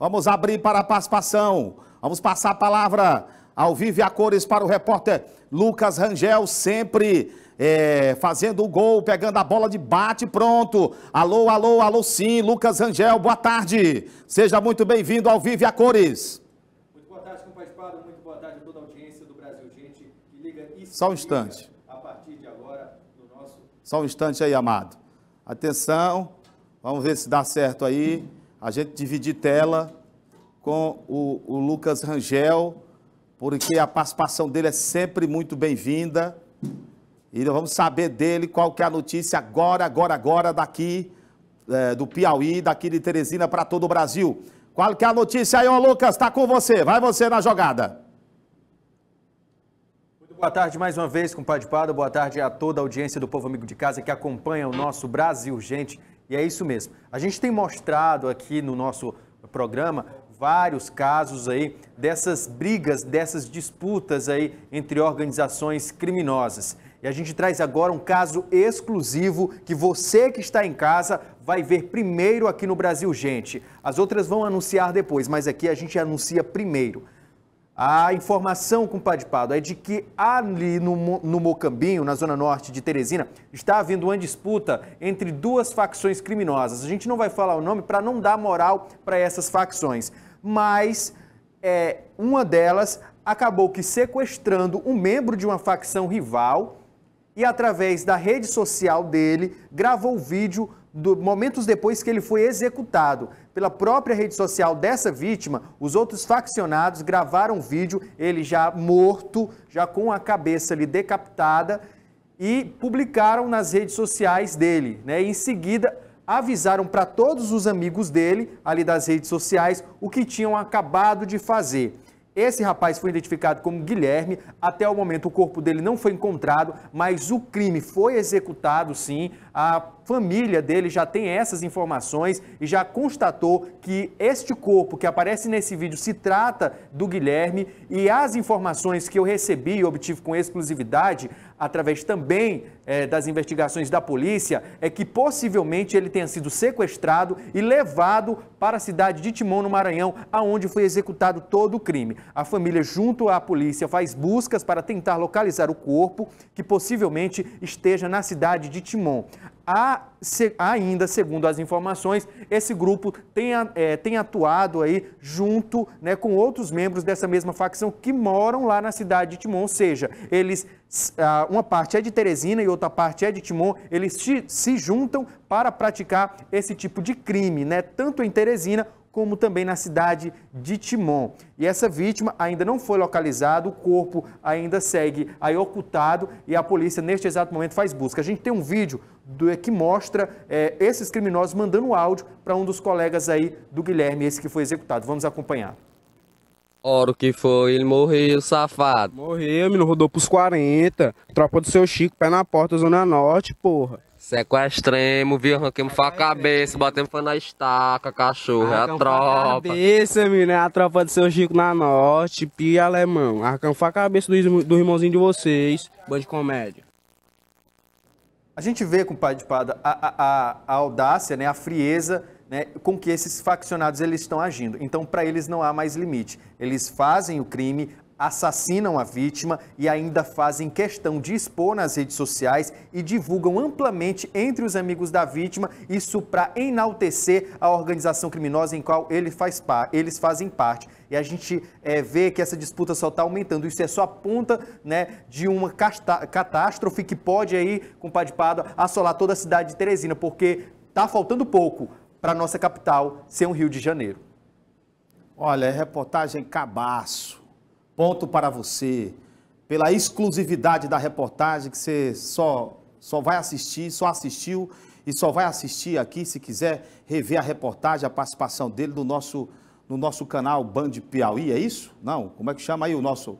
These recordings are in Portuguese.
Vamos abrir para a participação. Vamos passar a palavra ao Vive a cores para o repórter Lucas Rangel, sempre é, fazendo o gol, pegando a bola de bate, pronto. Alô, alô, alô sim, Lucas Rangel, boa tarde. Seja muito bem-vindo ao Vive a Cores. Muito boa tarde, compadre muito boa tarde a toda a audiência do Brasil, gente, que liga e Só um instante. A partir de agora, no nosso... Só um instante aí, amado. Atenção, vamos ver se dá certo aí a gente dividir tela com o, o Lucas Rangel, porque a participação dele é sempre muito bem-vinda. E nós vamos saber dele qual que é a notícia agora, agora, agora, daqui é, do Piauí, daqui de Teresina para todo o Brasil. Qual que é a notícia aí, ô Lucas? Está com você. Vai você na jogada. Boa tarde mais uma vez, compadre Pado. Boa tarde a toda a audiência do Povo Amigo de Casa que acompanha o nosso Brasil Gente e é isso mesmo. A gente tem mostrado aqui no nosso programa vários casos aí dessas brigas, dessas disputas aí entre organizações criminosas. E a gente traz agora um caso exclusivo que você que está em casa vai ver primeiro aqui no Brasil, gente. As outras vão anunciar depois, mas aqui a gente anuncia primeiro. A informação, compadre Pado, é de que ali no, no Mocambinho, na zona norte de Teresina, está havendo uma disputa entre duas facções criminosas. A gente não vai falar o nome para não dar moral para essas facções, mas é, uma delas acabou que sequestrando um membro de uma facção rival e, através da rede social dele, gravou o vídeo do, momentos depois que ele foi executado. Pela própria rede social dessa vítima, os outros faccionados gravaram um vídeo, ele já morto, já com a cabeça ali decapitada, e publicaram nas redes sociais dele. Né? em seguida, avisaram para todos os amigos dele, ali das redes sociais, o que tinham acabado de fazer. Esse rapaz foi identificado como Guilherme. Até o momento, o corpo dele não foi encontrado, mas o crime foi executado, sim. A família dele já tem essas informações e já constatou que este corpo que aparece nesse vídeo se trata do Guilherme e as informações que eu recebi e obtive com exclusividade através também eh, das investigações da polícia, é que possivelmente ele tenha sido sequestrado e levado para a cidade de Timon, no Maranhão, aonde foi executado todo o crime. A família, junto à polícia, faz buscas para tentar localizar o corpo, que possivelmente esteja na cidade de Timon. Há, se, ainda, segundo as informações, esse grupo tem, é, tem atuado aí junto né, com outros membros dessa mesma facção que moram lá na cidade de Timon, ou seja, eles ah, uma parte é de Teresina e outra parte é de Timon, eles se, se juntam para praticar esse tipo de crime, né? Tanto em Teresina como também na cidade de Timon. E essa vítima ainda não foi localizada, o corpo ainda segue aí ocultado e a polícia neste exato momento faz busca. A gente tem um vídeo do, eh, que mostra é, esses criminosos mandando áudio para um dos colegas aí do Guilherme, esse que foi executado. Vamos acompanhar. Ora, o que foi? Ele morreu, safado. Morreu, menino, rodou pros 40. Tropa do seu Chico, pé na porta, Zona Norte, porra. Sequestremos, viu? Arranquemos foi a cabeça, batemos foi na estaca, cachorro, é Arrancamos é a tropa. Cabeça, menino, é a tropa do seu Chico na norte, pia alemão. Arrancamos foi a cabeça do, do irmãozinho de vocês, bando de comédia. A gente vê, compadre de Pada, a, a, a, audácia, né, a frieza né, com que esses faccionados eles estão agindo. Então, para eles não há mais limite. Eles fazem o crime, assassinam a vítima e ainda fazem questão de expor nas redes sociais e divulgam amplamente entre os amigos da vítima, isso para enaltecer a organização criminosa em qual ele faz eles fazem parte. E a gente é, vê que essa disputa só está aumentando. Isso é só a ponta né, de uma catástrofe que pode aí, compadre Pado, assolar toda a cidade de Teresina, porque está faltando pouco para nossa capital ser um Rio de Janeiro. Olha, é reportagem cabaço ponto para você, pela exclusividade da reportagem que você só, só vai assistir, só assistiu e só vai assistir aqui se quiser rever a reportagem, a participação dele no nosso, no nosso canal Band Piauí, é isso? Não, como é que chama aí o nosso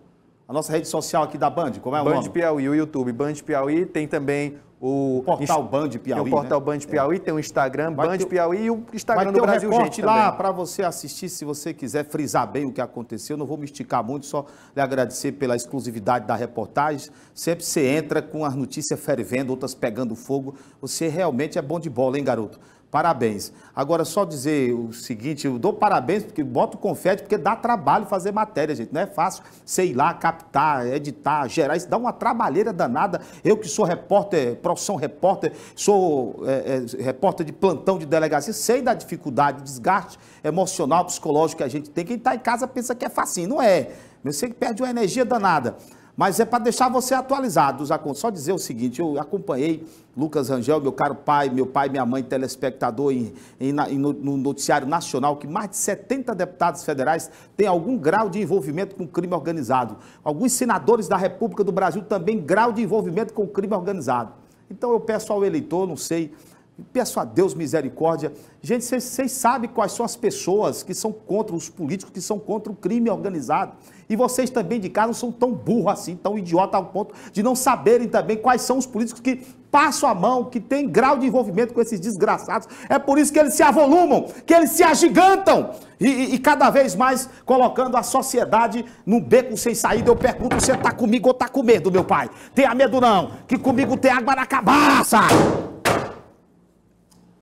a nossa rede social aqui da Band, como é o Band nome? Band Piauí, o YouTube Band Piauí, tem também o portal Band Piauí. Tem o portal né? Band Piauí, é. tem o Instagram vai Band ter, Piauí e o Instagram do um Brasil Gente lá para você assistir, se você quiser frisar bem o que aconteceu. Não vou me esticar muito, só lhe agradecer pela exclusividade da reportagem. Sempre você entra com as notícias fervendo, outras pegando fogo. Você realmente é bom de bola, hein, garoto? Parabéns. Agora, só dizer o seguinte, eu dou parabéns, porque boto confete, porque dá trabalho fazer matéria, gente. Não é fácil, sei lá, captar, editar, gerar. Isso dá uma trabalheira danada. Eu que sou repórter, profissão repórter, sou é, é, repórter de plantão de delegacia, sei da dificuldade, desgaste emocional, psicológico que a gente tem. Quem está em casa pensa que é facinho. Não é. Você que perde uma energia danada mas é para deixar você atualizado Só dizer o seguinte, eu acompanhei Lucas Rangel, meu caro pai, meu pai, minha mãe, telespectador em, em, em, no noticiário nacional, que mais de 70 deputados federais têm algum grau de envolvimento com crime organizado. Alguns senadores da República do Brasil também grau de envolvimento com crime organizado. Então eu peço ao eleitor, não sei Peço a Deus misericórdia. Gente, vocês, sabem quais são as pessoas que são contra os políticos, que são contra o crime organizado. E vocês também de casa não são tão burros assim, tão idiota ao ponto de não saberem também quais são os políticos que passam a mão, que têm grau de envolvimento com esses desgraçados. É por isso que eles se avolumam, que eles se agigantam e, e, e cada vez mais colocando a sociedade num beco sem saída. Eu pergunto: você está comigo ou está com medo, meu pai? Tenha medo não, que comigo tem água na cabaça!